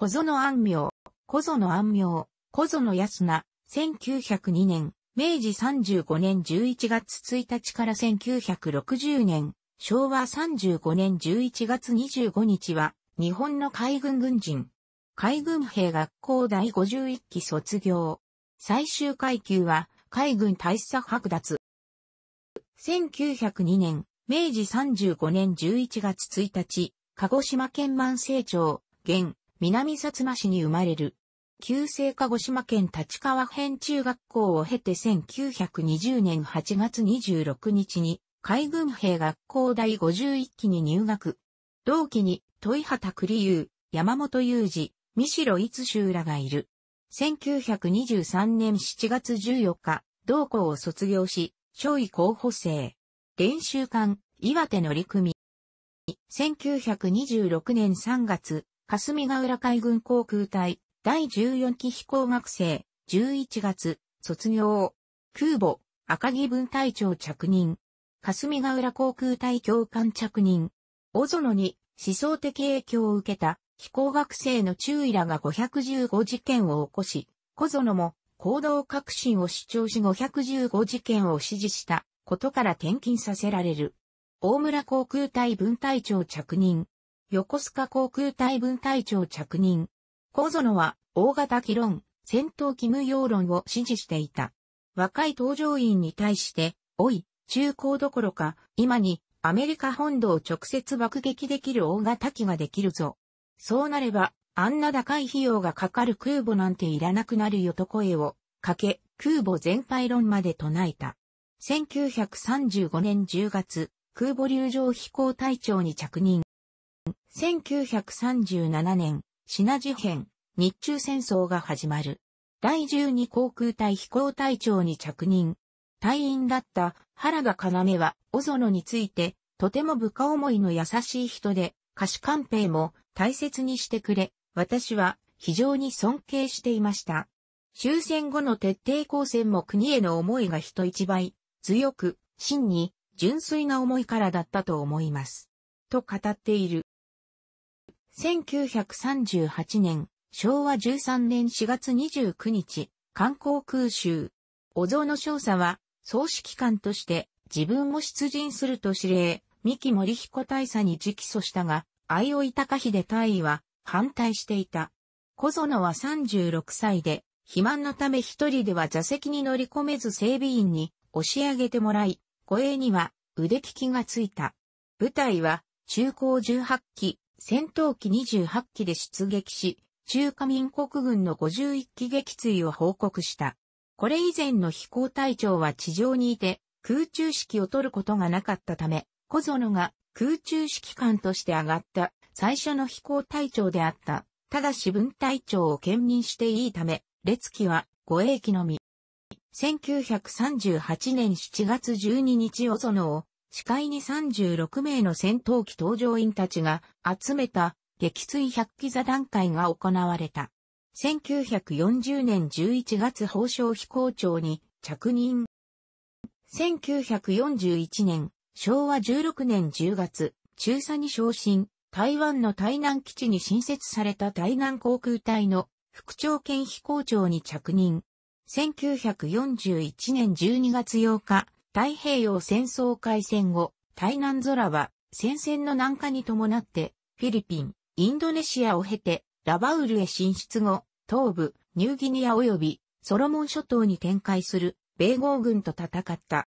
小園安明、小園安明、小園安名、1902年、明治35年11月1日から1960年、昭和35年11月25日は、日本の海軍軍人。海軍兵学校第51期卒業。最終階級は、海軍大佐剥奪。1902年、明治35年11月1日、鹿児島県万成町、現、南薩摩市に生まれる。旧制鹿児島県立川編中学校を経て1920年8月26日に海軍兵学校第51期に入学。同期に、豊畑栗優、山本雄二、三城逸修らがいる。1923年7月14日、同校を卒業し、少尉候補生。練習艦、岩手乗組。1926年3月、霞ヶ浦海軍航空隊、第14期飛行学生、11月、卒業。空母、赤木分隊長着任。霞ヶ浦航空隊教官着任。大園に思想的影響を受けた飛行学生の中意らが515事件を起こし、小園も行動革新を主張し515事件を支持したことから転勤させられる。大村航空隊分隊長着任。横須賀航空隊分隊長着任。小園は、大型機論、戦闘機無用論を支持していた。若い搭乗員に対して、おい、中高どころか、今に、アメリカ本土を直接爆撃できる大型機ができるぞ。そうなれば、あんな高い費用がかかる空母なんていらなくなるよと声をかけ、空母全廃論まで唱えた。1935年10月、空母流上飛行隊長に着任。1937年、品事変、日中戦争が始まる。第12航空隊飛行隊長に着任。隊員だった原田要は、小園について、とても部下思いの優しい人で、歌手官兵も大切にしてくれ、私は非常に尊敬していました。終戦後の徹底抗戦も国への思いが人一倍、強く、真に、純粋な思いからだったと思います。と語っている。1938年、昭和13年4月29日、観光空襲。小園少佐は、総指揮官として、自分も出陣すると指令、三木森彦大佐に直訴したが、相生貴秀大尉は、反対していた。小園は36歳で、肥満のため一人では座席に乗り込めず整備員に押し上げてもらい、護衛には腕利きがついた。舞台は中高18期、戦闘機28機で出撃し、中華民国軍の51機撃墜を報告した。これ以前の飛行隊長は地上にいて、空中指揮を取ることがなかったため、小園が空中指揮官として上がった最初の飛行隊長であった。ただし分隊長を兼任していいため、列機は護衛機のみ。1938年7月12日小園を視界に36名の戦闘機搭乗員たちが集めた撃墜100機座談会が行われた。1940年11月法相飛行長に着任。1941年、昭和16年10月、中佐に昇進、台湾の台南基地に新設された台南航空隊の副長兼飛行長に着任。1941年12月8日、太平洋戦争開戦後、台南空は戦線の南下に伴ってフィリピン、インドネシアを経てラバウルへ進出後、東部、ニューギニア及びソロモン諸島に展開する米豪軍と戦った。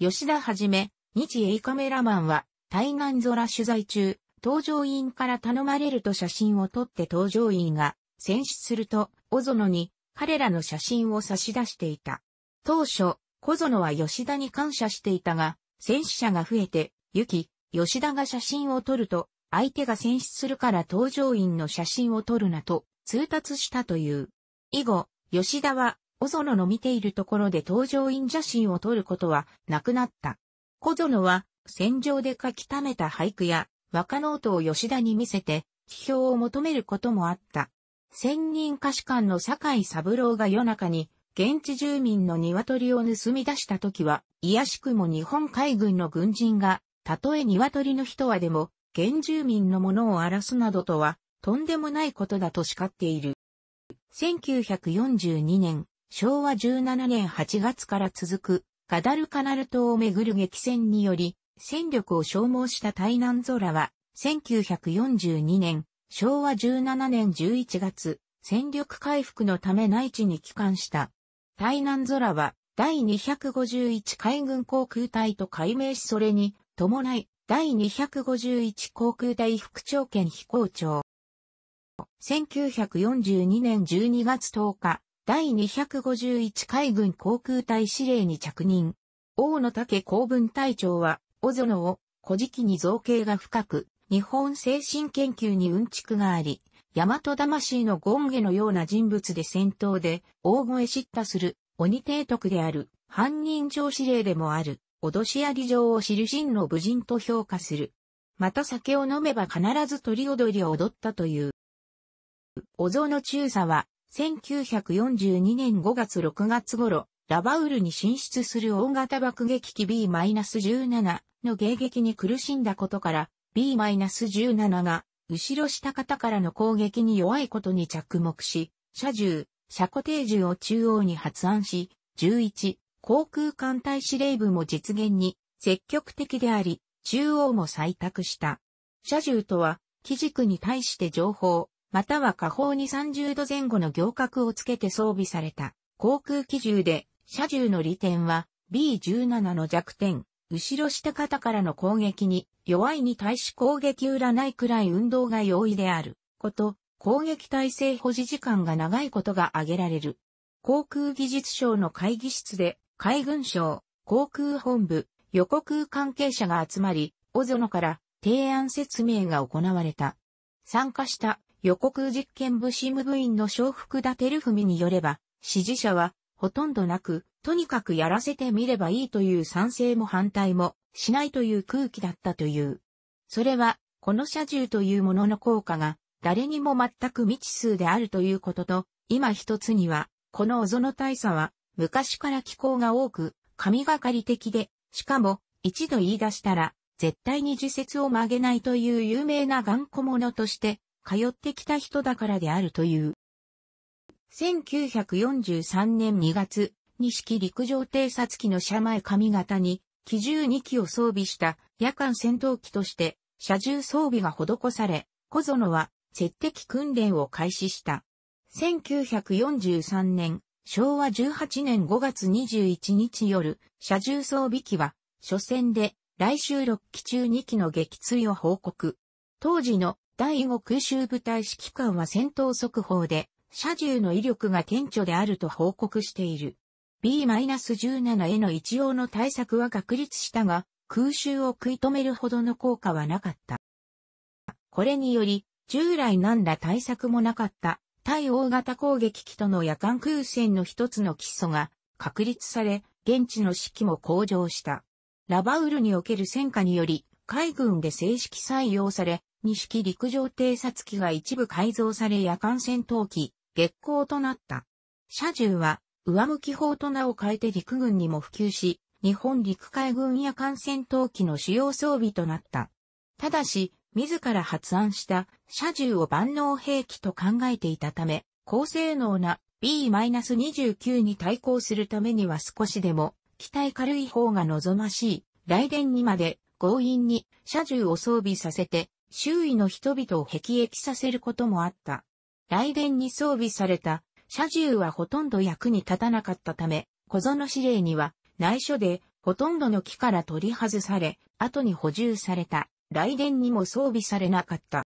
吉田はじめ、日英カメラマンは台南空取材中、搭乗員から頼まれると写真を撮って搭乗員が戦死すると、オゾノに彼らの写真を差し出していた。当初、小園は吉田に感謝していたが、戦死者が増えて、ゆき、吉田が写真を撮ると、相手が戦死するから搭乗員の写真を撮るなと、通達したという。以後、吉田は、小園の見ているところで搭乗員写真を撮ることはなくなった。小園は、戦場で書き溜めた俳句や、若ノートを吉田に見せて、批評を求めることもあった。千人歌詞館の酒井三郎が夜中に、現地住民の鶏を盗み出した時は、癒しくも日本海軍の軍人が、たとえ鶏の人はでも、原住民のものを荒らすなどとは、とんでもないことだと叱っている。1942年、昭和17年8月から続く、ガダルカナル島をめぐる激戦により、戦力を消耗した台南空は、1942年、昭和17年11月、戦力回復のため内地に帰還した。台南空は第251海軍航空隊と改名しそれに伴い第251航空隊副長兼飛行長。1942年12月10日、第251海軍航空隊司令に着任。大野武公文隊長は、小園を、古事記に造形が深く、日本精神研究にうんちくがあり、大和魂のゴンゲのような人物で戦闘で、大声叱咤する、鬼提督である、犯人上司令でもある、脅しやり情を知る真の武人と評価する。また酒を飲めば必ず鳥踊りを踊ったという。像の中佐は、1942年5月6月頃、ラバウルに進出する大型爆撃機 B-17 の迎撃に苦しんだことから、B-17 が後ろ下方からの攻撃に弱いことに着目し、車重、車固定重を中央に発案し、11、航空艦隊司令部も実現に積極的であり、中央も採択した。車重とは、機軸に対して情報、または下方に30度前後の行角をつけて装備された航空機銃で、車重の利点は B17 の弱点、後ろ下肩からの攻撃に、弱いに対し攻撃裏ないくらい運動が容易であること、攻撃体制保持時間が長いことが挙げられる。航空技術省の会議室で、海軍省、航空本部、予告関係者が集まり、オゾノから提案説明が行われた。参加した予告実験部シム部員の小福田照文によれば、支持者はほとんどなく、とにかくやらせてみればいいという賛成も反対もしないという空気だったという。それは、この射獣というものの効果が、誰にも全く未知数であるということと、今一つには、このゾの大佐は、昔から気候が多く、神がかり的で、しかも、一度言い出したら、絶対に自説を曲げないという有名な頑固者として、通ってきた人だからであるという。1943年2月、2式陸上偵察機の車前髪型に、機銃2機を装備した夜間戦闘機として、車重装備が施され、小園は、接敵訓練を開始した。1943年、昭和18年5月21日夜、車重装備機は、初戦で、来週6機中2機の撃墜を報告。当時の第5空襲部隊指揮官は戦闘速報で、車重の威力が顕著であると報告している。B-17 への一応の対策は確立したが、空襲を食い止めるほどの効果はなかった。これにより、従来何ら対策もなかった対大型攻撃機との夜間空戦の一つの基礎が確立され、現地の士気も向上した。ラバウルにおける戦火により、海軍で正式採用され、二式陸上偵察機が一部改造され夜間戦闘機、月光となった。車重は上向き砲と名を変えて陸軍にも普及し、日本陸海軍や艦戦闘機の主要装備となった。ただし、自ら発案した車重を万能兵器と考えていたため、高性能な B-29 に対抗するためには少しでも、機体軽い方が望ましい、雷電にまで強引に車重を装備させて、周囲の人々を壁易させることもあった。雷電に装備された車重はほとんど役に立たなかったため、小園司令には内緒でほとんどの木から取り外され、後に補充された雷電にも装備されなかった。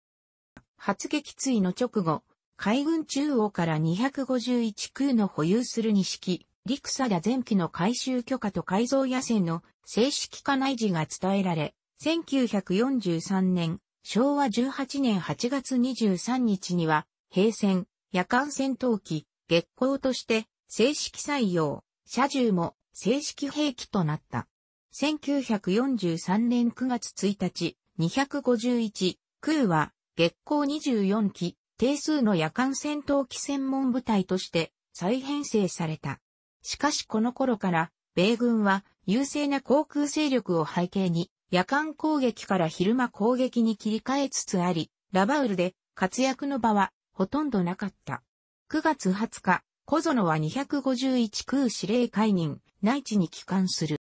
発撃墜の直後、海軍中央から251空の保有する二式、陸貞前期の改修許可と改造野戦の正式化内事が伝えられ、1943年、昭和18年8月23日には、平戦、夜間戦闘機、月光として正式採用、車重も正式兵器となった。1943年9月1日、251、空は月光24機、定数の夜間戦闘機専門部隊として再編成された。しかしこの頃から、米軍は優勢な航空勢力を背景に、夜間攻撃から昼間攻撃に切り替えつつあり、ラバウルで活躍の場はほとんどなかった。9月20日、小園は251空司令解任、内地に帰還する。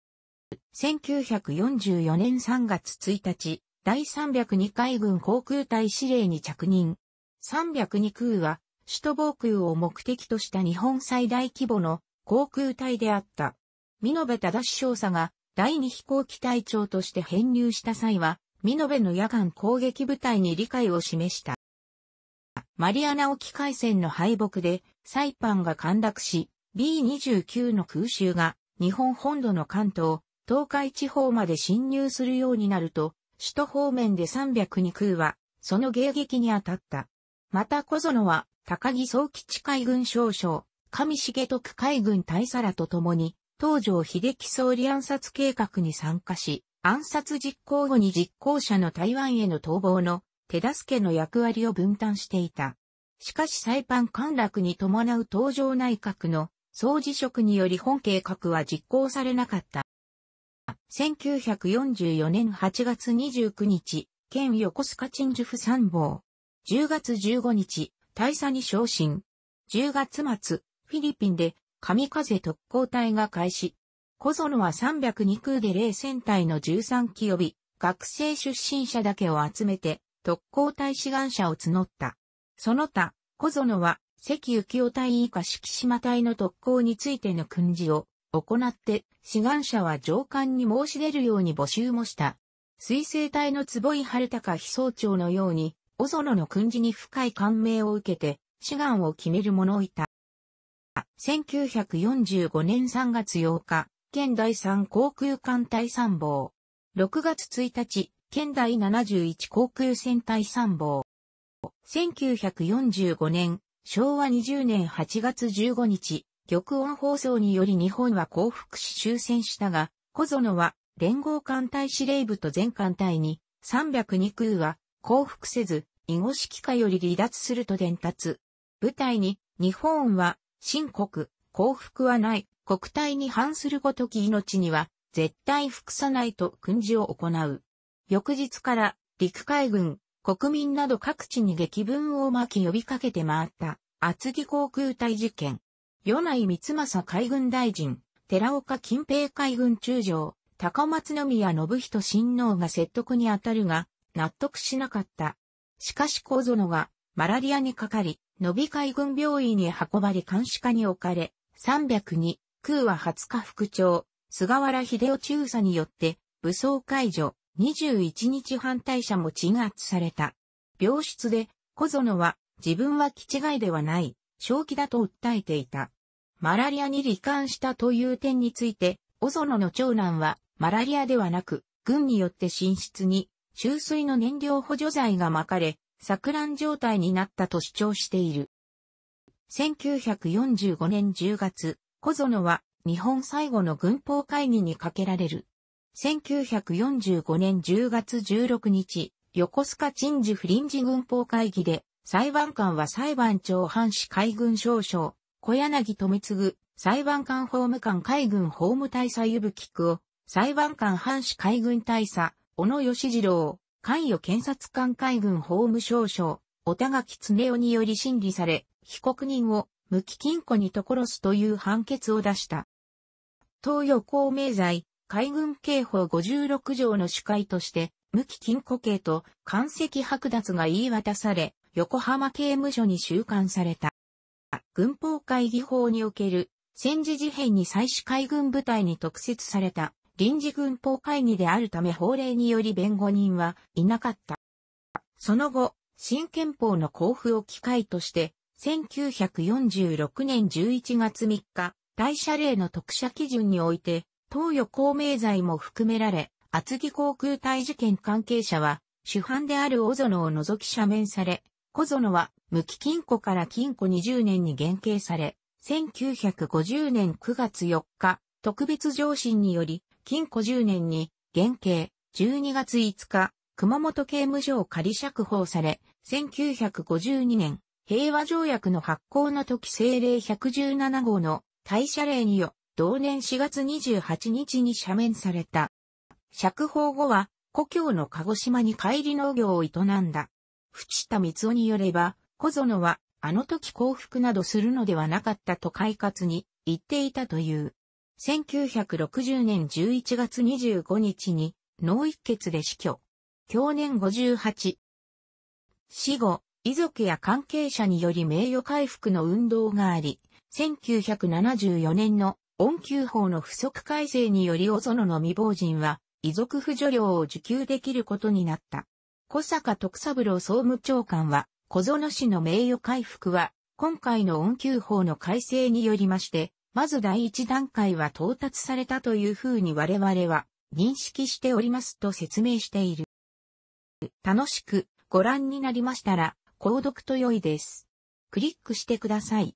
1944年3月1日、第302海軍航空隊司令に着任。302空は、首都防空を目的とした日本最大規模の航空隊であった。美延忠少佐が第2飛行機隊長として編入した際は、美延の夜間攻撃部隊に理解を示した。マリアナ沖海戦の敗北で、サイパンが陥落し、B29 の空襲が日本本土の関東、東海地方まで侵入するようになると、首都方面で302空は、その迎撃に当たった。また小園は、高木総基地海軍少将、上重徳海軍大佐らと共に、東条秀樹総理暗殺計画に参加し、暗殺実行後に実行者の台湾への逃亡の手助けの役割を分担していた。しかしサイパン陥落に伴う東条内閣の総辞職により本計画は実行されなかった。1944年8月29日、県横須賀鎮守府参謀。10月15日、大佐に昇進。10月末、フィリピンで、神風特攻隊が開始。小園は302空で霊戦隊の13機呼び、学生出身者だけを集めて、特攻隊志願者を募った。その他、小園は、関幸雄隊以下敷島隊の特攻についての訓示を行って、志願者は上官に申し出るように募集もした。水星隊の坪井春高飛総長のように、小園の訓示に深い感銘を受けて、志願を決める者いた。1945年3月8日、県第3航空艦隊参謀。6月1日、県第71航空戦隊参謀。1945年、昭和20年8月15日、玉音放送により日本は降伏し終戦したが、小園は連合艦隊司令部と全艦隊に302空は降伏せず、囲碁式下より離脱すると伝達。部隊に日本は新国、降伏はない、国体に反するごとき命には絶対服さないと訓示を行う。翌日から陸海軍、国民など各地に激文を巻き呼びかけて回った厚木航空隊事件。与内光政海軍大臣、寺岡近平海軍中将、高松宮信人親王が説得にあたるが、納得しなかった。しかし小園は、マラリアにかかり、伸び海軍病院に運ばれ監視下に置かれ、302、空は20日副長、菅原秀夫中佐によって、武装解除、21日反対者も鎮圧された。病室で、小園は、自分は気違いではない、正気だと訴えていた。マラリアに罹患したという点について、小園の長男は、マラリアではなく、軍によって寝室に、注水の燃料補助剤が撒かれ、錯乱状態になったと主張している。1945年10月、小園は日本最後の軍法会議にかけられる。1945年10月16日、横須賀鎮守フリンジ軍法会議で、裁判官は裁判長藩士海軍少将、小柳富次、裁判官法務官海軍法務大佐湯吹久夫、裁判官藩士海軍大佐、小野義次郎、関与検察官海軍法務少将、小田垣恒夫により審理され、被告人を無期禁錮にところすという判決を出した。東洋公明罪海軍刑法56条の主会として、無期禁錮刑と、関石剥奪が言い渡され、横浜刑務所に収監された。軍法会議法における、戦時事変に際し海軍部隊に特設された、臨時軍法会議であるため法令により弁護人はいなかった。その後、新憲法の交付を機会として、1946年11月3日、大社令の特赦基準において、東予公明罪も含められ、厚木航空隊事件関係者は、主犯である小園を除き赦免され、小園は無期禁庫から禁庫20年に減刑され、1950年9月4日、特別上申により、禁庫10年に減刑、12月5日、熊本刑務所を仮釈放され、1952年、平和条約の発行の時政令117号の大社令によ同年4月28日に赦免された。釈放後は、故郷の鹿児島に帰り農業を営んだ。淵田光夫によれば、小園は、あの時幸福などするのではなかったと快活に言っていたという。1960年11月25日に脳一血で死去。去年58。死後、遺族や関係者により名誉回復の運動があり、1974年の恩給法の不足改正により小園の未亡人は、遺族扶助料を受給できることになった。小坂徳三郎総務長官は、小園氏の名誉回復は、今回の恩給法の改正によりまして、まず第一段階は到達されたというふうに我々は認識しておりますと説明している。楽しくご覧になりましたら、購読と良いです。クリックしてください。